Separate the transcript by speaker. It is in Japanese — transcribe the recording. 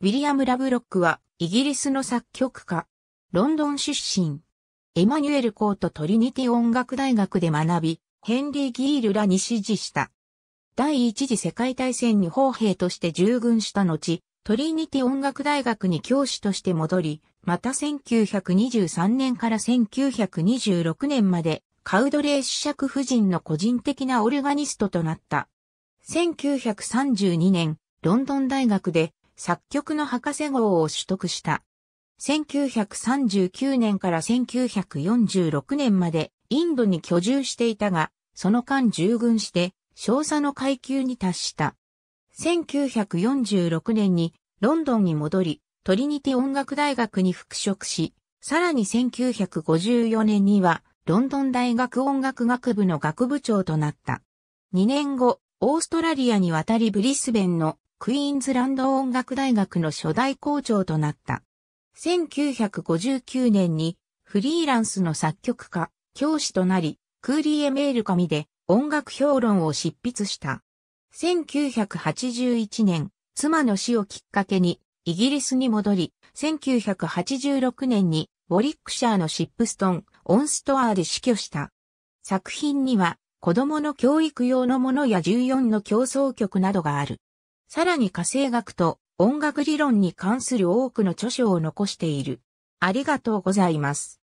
Speaker 1: ウィリアム・ラブロックは、イギリスの作曲家。ロンドン出身。エマニュエル・コート・トリニティ音楽大学で学び、ヘンリー・ギールらに支持した。第一次世界大戦に砲兵として従軍した後、トリニティ音楽大学に教師として戻り、また1923年から1926年まで、カウドレー主爵夫人の個人的なオルガニストとなった。1932年、ロンドン大学で作曲の博士号を取得した。1939年から1946年までインドに居住していたが、その間従軍して少佐の階級に達した。1946年にロンドンに戻り、トリニティ音楽大学に復職し、さらに1954年にはロンドン大学音楽学部の学部長となった。2年後、オーストラリアに渡りブリスベンのクイーンズランド音楽大学の初代校長となった。1959年にフリーランスの作曲家、教師となり、クーリー・エメール紙で音楽評論を執筆した。1981年、妻の死をきっかけにイギリスに戻り、1986年にウォリックシャーのシップストン、オンストアーで死去した。作品には子供の教育用のものや14の競争曲などがある。さらに火星学と音楽理論に関する多くの著書を残している。ありがとうございます。